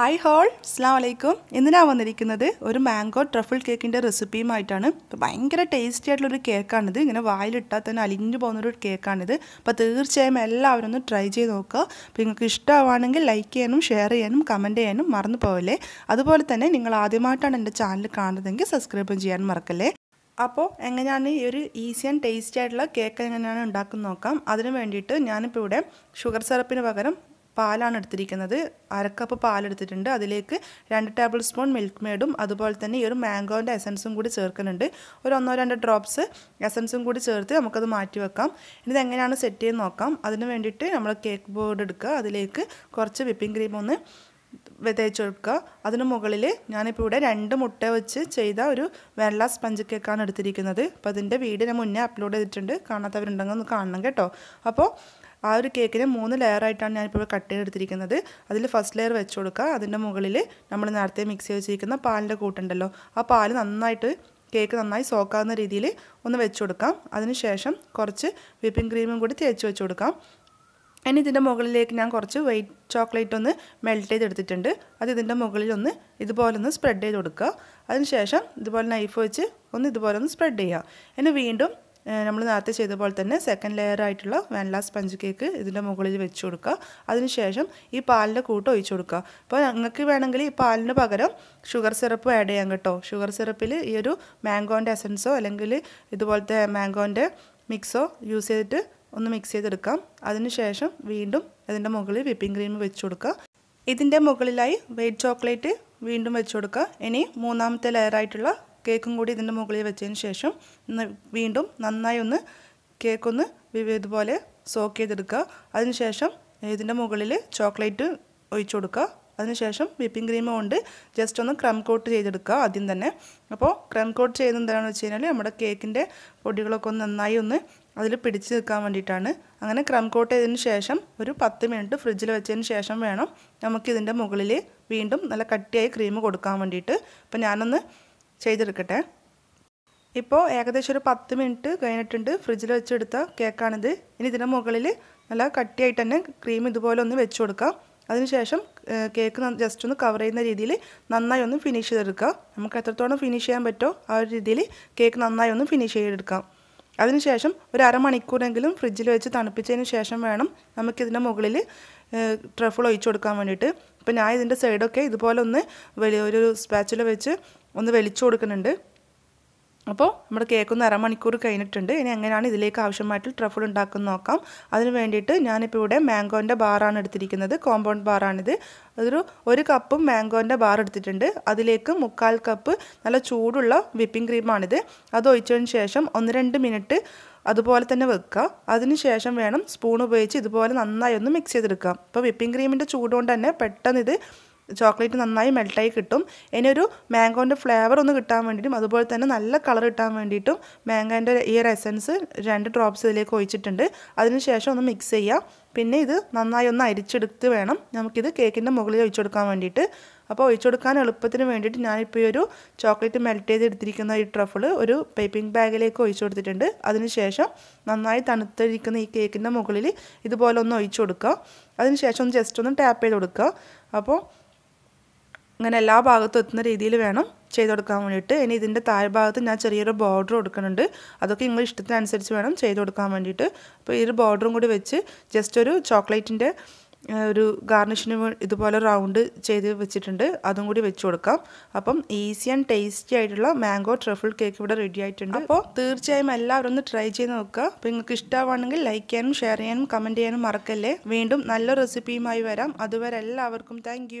hi whole അസ്ലാം വലൈക്കും ഇന്ന് ഞാൻ വന്നിരിക്കുന്നത് ഒരു മാംഗോ ട്രഫിൾ കേക്കിൻ്റെ റെസിപ്പിയുമായിട്ടാണ് അപ്പോൾ ഭയങ്കര ടേസ്റ്റി ആയിട്ടുള്ളൊരു കേക്കാണിത് ഇങ്ങനെ വായിലിട്ടാൽ തന്നെ അലിഞ്ഞു പോകുന്നൊരു കേക്കാണിത് അപ്പോൾ തീർച്ചയായും എല്ലാവരും ഒന്ന് ട്രൈ ചെയ്ത് നോക്കുക അപ്പോൾ നിങ്ങൾക്ക് ഇഷ്ടമാണെങ്കിൽ ലൈക്ക് ചെയ്യാനും ഷെയർ ചെയ്യാനും കമൻറ്റ് ചെയ്യാനും മറന്നു പോകല്ലേ അതുപോലെ തന്നെ നിങ്ങൾ ആദ്യമായിട്ടാണ് എൻ്റെ ചാനൽ കാണുന്നതെങ്കിൽ സബ്സ്ക്രൈബും ചെയ്യാൻ മറക്കല്ലേ അപ്പോൾ എങ്ങനെയാണ് ഈ ഒരു ഈസി ആൻഡ് ടേസ്റ്റി ആയിട്ടുള്ള കേക്ക് എങ്ങനെയാണ് ഉണ്ടാക്കുന്നത് നോക്കാം അതിന് വേണ്ടിയിട്ട് ഞാനിപ്പോൾ ഇവിടെ ഷുഗർ സിറപ്പിന് പകരം പാലാണ് എടുത്തിരിക്കുന്നത് അരക്കപ്പ് പാലെടുത്തിട്ടുണ്ട് അതിലേക്ക് രണ്ട് ടേബിൾ സ്പൂൺ മിൽക്ക് മെയ്ഡും അതുപോലെ തന്നെ ഈ ഒരു മാംഗോൻ്റെ എസൻസും കൂടി ചേർക്കുന്നുണ്ട് ഒരു ഒന്നോ രണ്ടോ ഡ്രോപ്സ് എസൻസും കൂടി ചേർത്ത് നമുക്കത് മാറ്റി വെക്കാം ഇനി ഇതെങ്ങനെയാണ് സെറ്റ് ചെയ്ത് നോക്കാം അതിന് വേണ്ടിയിട്ട് നമ്മൾ കേക്ക് ബോർഡ് എടുക്കുക അതിലേക്ക് കുറച്ച് വിപ്പിംഗ് ക്രീം ഒന്ന് കൊടുക്കുക അതിന് മുകളിൽ ഞാനിപ്പോൾ ഇവിടെ രണ്ട് മുട്ട വെച്ച് ചെയ്ത ഒരു വെള്ള സ്പഞ്ച് കേക്കാണ് എടുത്തിരിക്കുന്നത് അപ്പോൾ അതിൻ്റെ വീഡിയോ ഞാൻ മുന്നേ അപ്ലോഡ് ചെയ്തിട്ടുണ്ട് കാണാത്തവരുണ്ടെങ്കിൽ ഒന്ന് കാണണം കേട്ടോ അപ്പോൾ ആ ഒരു കേക്കിന് മൂന്ന് ലെയറായിട്ടാണ് ഞാനിപ്പോൾ കട്ട് ചെയ്തെടുത്തിരിക്കുന്നത് അതിൽ ഫസ്റ്റ് ലെയർ വെച്ച് കൊടുക്കുക അതിൻ്റെ മുകളിൽ നമ്മൾ നേരത്തെ മിക്സ് ചെയ്ത് വെച്ചിരിക്കുന്ന പാലിൻ്റെ കൂട്ടുണ്ടല്ലോ ആ പാൽ നന്നായിട്ട് കേക്ക് നന്നായി സോക്കാവുന്ന രീതിയിൽ ഒന്ന് വെച്ച് കൊടുക്കാം അതിനുശേഷം കുറച്ച് വിപ്പിംഗ് ക്രീമും കൂടി തേച്ച് വെച്ച് കൊടുക്കാം ഇനി ഇതിൻ്റെ മുകളിലേക്ക് ഞാൻ കുറച്ച് വൈറ്റ് ചോക്ലേറ്റ് ഒന്ന് മെൽറ്റ് ചെയ്തെടുത്തിട്ടുണ്ട് അത് ഇതിൻ്റെ മുകളിലൊന്ന് ഇതുപോലെ ഒന്ന് സ്പ്രെഡ് ചെയ്ത് കൊടുക്കുക അതിനുശേഷം ഇതുപോലെ നൈഫ് വെച്ച് ഒന്ന് ഇതുപോലെ ഒന്ന് സ്പ്രെഡ് ചെയ്യുക ഇനി വീണ്ടും നമ്മൾ നേരത്തെ ചെയ്ത പോലെ തന്നെ സെക്കൻഡ് ലെയർ ആയിട്ടുള്ള വെനില സ്പഞ്ച് കേക്ക് ഇതിൻ്റെ മുകളിൽ വെച്ച് കൊടുക്കുക അതിനുശേഷം ഈ പാലിൻ്റെ കൂട്ട് ഒഴിച്ചു കൊടുക്കുക അപ്പോൾ നിങ്ങൾക്ക് വേണമെങ്കിൽ ഈ പാലിന് പകരം ഷുഗർ സിറപ്പ് ആഡ് ചെയ്യാം കേട്ടോ ഷുഗർ സിറപ്പിൽ ഈ ഒരു മാംഗോൻ്റെ എസൻസോ അല്ലെങ്കിൽ ഇതുപോലത്തെ മാംഗോൻ്റെ മിക്സോ യൂസ് ചെയ്തിട്ട് ഒന്ന് മിക്സ് ചെയ്തെടുക്കാം അതിനുശേഷം വീണ്ടും ഇതിൻ്റെ മുകളിൽ വിപ്പിംഗ് ക്രീം വെച്ച് കൊടുക്കുക ഇതിൻ്റെ മുകളിലായി വെയിറ്റ് ചോക്ലേറ്റ് വീണ്ടും വെച്ച് കൊടുക്കുക ഇനി മൂന്നാമത്തെ ലെയറായിട്ടുള്ള കേക്കും കൂടി ഇതിൻ്റെ മുകളിൽ വെച്ചതിന് ശേഷം വീണ്ടും നന്നായി ഒന്ന് കേക്കൊന്ന് ഇതുപോലെ സോക്ക് ചെയ്തെടുക്കുക അതിനുശേഷം ഇതിൻ്റെ മുകളിൽ ചോക്ലേറ്റ് ഒഴിച്ചു കൊടുക്കുക അതിനുശേഷം വിപ്പിംഗ് ക്രീം കൊണ്ട് ജസ്റ്റ് ഒന്ന് ക്രം കോട്ട് ചെയ്തെടുക്കുക ആദ്യം തന്നെ അപ്പോൾ ക്രം കോട്ട് ചെയ്യുന്നത് എന്താണെന്ന് വെച്ച് കഴിഞ്ഞാൽ നമ്മുടെ കേക്കിൻ്റെ പൊടികളൊക്കെ ഒന്ന് നന്നായി ഒന്ന് അതിൽ പിടിച്ച് നിൽക്കാൻ വേണ്ടിയിട്ടാണ് അങ്ങനെ ക്രം കോട്ട് ചെയ്തതിന് ശേഷം ഒരു പത്ത് മിനിറ്റ് ഫ്രിഡ്ജിൽ വെച്ചതിന് ശേഷം വേണം നമുക്കിതിൻ്റെ മുകളിൽ വീണ്ടും നല്ല കട്ടിയായി ക്രീം കൊടുക്കാൻ വേണ്ടിയിട്ട് അപ്പോൾ ഞാനൊന്ന് ചെയ്തെടുക്കട്ടെ ഇപ്പോൾ ഏകദേശം ഒരു പത്ത് മിനിറ്റ് കഴിഞ്ഞിട്ടുണ്ട് ഫ്രിഡ്ജിൽ വെച്ചെടുത്ത കേക്കാണിത് ഇനി ഇതിൻ്റെ മുകളിൽ നല്ല കട്ടിയായിട്ട് തന്നെ ക്രീം ഇതുപോലെ ഒന്ന് വെച്ച് കൊടുക്കാം അതിനുശേഷം കേക്ക് ജസ്റ്റ് ഒന്ന് കവർ ചെയ്യുന്ന രീതിയിൽ നന്നായി ഒന്ന് ഫിനിഷ് ചെയ്തെടുക്കാം നമുക്ക് എത്രത്തോളം ഫിനിഷ് ചെയ്യാൻ പറ്റുമോ ആ ഒരു രീതിയിൽ കേക്ക് നന്നായി ഒന്ന് ഫിനിഷ് ചെയ്തെടുക്കാം അതിനുശേഷം ഒരു അരമണിക്കൂറെങ്കിലും ഫ്രിഡ്ജിൽ വെച്ച് തണുപ്പിച്ചതിന് ശേഷം വേണം നമുക്കിതിൻ്റെ മുകളിൽ ട്രഫിൾ ഒഴിച്ചു കൊടുക്കാൻ വേണ്ടിയിട്ട് അപ്പോൾ ഞാൻ ഇതിൻ്റെ സൈഡൊക്കെ ഇതുപോലെ ഒന്ന് വലിയൊരു സ്പാച്ചിൽ വെച്ച് ഒന്ന് വലിച്ചു കൊടുക്കുന്നുണ്ട് അപ്പോൾ നമ്മുടെ കേക്ക് ഒന്ന് അരമണിക്കൂർ കഴിഞ്ഞിട്ടുണ്ട് ഇനി എങ്ങനെയാണ് ഇതിലേക്ക് ആവശ്യമായിട്ടുള്ള ട്രഫിൾ ഉണ്ടാക്കുന്ന നോക്കാം അതിന് വേണ്ടിയിട്ട് ഞാനിപ്പോൾ ഇവിടെ മാംഗോൻ്റെ ബാറാണ് എടുത്തിരിക്കുന്നത് കോമ്പൗണ്ട് ബാറാണിത് അതൊരു ഒരു കപ്പും മാംഗോൻ്റെ ബാർ എടുത്തിട്ടുണ്ട് അതിലേക്ക് മുക്കാൽ കപ്പ് നല്ല ചൂടുള്ള വിപ്പിംഗ് ക്രീമാണിത് അത് ഒഴിച്ചതിന് ശേഷം ഒന്ന് രണ്ട് മിനിറ്റ് അതുപോലെ തന്നെ വെക്കുക അതിന് ശേഷം വേണം സ്പൂൺ ഉപയോഗിച്ച് ഇതുപോലെ നന്നായി ഒന്ന് മിക്സ് ചെയ്തെടുക്കുക അപ്പോൾ വിപ്പിംഗ് ക്രീമിൻ്റെ ചൂടുകൊണ്ട് തന്നെ പെട്ടെന്ന് ഇത് ചോക്ലേറ്റ് നന്നായി മെൽട്ടായി കിട്ടും ഇനിയൊരു ഒരു മാംഗോൻ്റെ ഫ്ലേവർ ഒന്ന് കിട്ടാൻ വേണ്ടിയിട്ടും അതുപോലെ തന്നെ നല്ല കളർ കിട്ടാൻ വേണ്ടിയിട്ടും മാംഗോൻ്റെ ഈ ഒരു എസൻസ് രണ്ട് ഡ്രോപ്സ് ഇതിലേക്ക് ഒഴിച്ചിട്ടുണ്ട് അതിനുശേഷം ഒന്ന് മിക്സ് ചെയ്യാം പിന്നെ ഇത് നന്നായി ഒന്ന് അരിച്ചെടുത്ത് വേണം നമുക്കിത് കേക്കിൻ്റെ മുകളിൽ ഒഴിച്ചു കൊടുക്കാൻ വേണ്ടിയിട്ട് അപ്പോൾ ഒഴിച്ചു കൊടുക്കാൻ എളുപ്പത്തിന് വേണ്ടിയിട്ട് ഞാനിപ്പോൾ ഈ ഒരു ചോക്ലേറ്റ് മെൽറ്റ് ചെയ്ത് എടുത്തിരിക്കുന്ന ഈ ട്രഫിള് ഒരു പേപ്പിംഗ് ബാഗിലേക്ക് ഒഴിച്ചു കൊടുത്തിട്ടുണ്ട് അതിനുശേഷം നന്നായി തണുത്തിരിക്കുന്ന ഈ കേക്കിൻ്റെ മുകളിൽ ഇതുപോലെ ഒന്ന് ഒഴിച്ചു കൊടുക്കുക അതിനുശേഷം ഒന്ന് ജസ്റ്റ് ഒന്ന് ടാപ്പ് ചെയ്ത് കൊടുക്കുക അപ്പോൾ അങ്ങനെ എല്ലാ ഭാഗത്തും എത്തുന്ന രീതിയിൽ വേണം ചെയ്ത് കൊടുക്കാൻ വേണ്ടിയിട്ട് ഇനി ഇതിൻ്റെ താഴ്ഭാഗത്ത് ഞാൻ ചെറിയൊരു ബോർഡർ കൊടുക്കുന്നുണ്ട് അതൊക്കെ നിങ്ങൾ ഇഷ്ടത്തിനനുസരിച്ച് വേണം ചെയ്ത് കൊടുക്കാൻ വേണ്ടിയിട്ട് അപ്പോൾ ഈ ഒരു ബോർഡറും കൂടി വെച്ച് ജസ്റ്റ് ഒരു ചോക്ലേറ്റിൻ്റെ ഒരു ഗാർണിഷിന് ഇതുപോലെ റൗണ്ട് ചെയ്ത് വെച്ചിട്ടുണ്ട് അതും കൂടി വെച്ച് കൊടുക്കാം അപ്പം ഈസി ആൻഡ് ടേസ്റ്റി ആയിട്ടുള്ള മാംഗോ ട്രഫിൾ കേക്ക് ഇവിടെ റെഡി ആയിട്ടുണ്ട് അപ്പോൾ തീർച്ചയായും എല്ലാവരും ഒന്ന് ട്രൈ ചെയ്ത് നോക്കുക അപ്പോൾ നിങ്ങൾക്ക് ഇഷ്ടമാണെങ്കിൽ ലൈക്ക് ചെയ്യാനും ഷെയർ ചെയ്യാനും കമൻറ്റ് ചെയ്യാനും മറക്കല്ലേ വീണ്ടും നല്ല റെസിപ്പിയുമായി വരാം അതുവരെ എല്ലാവർക്കും താങ്ക്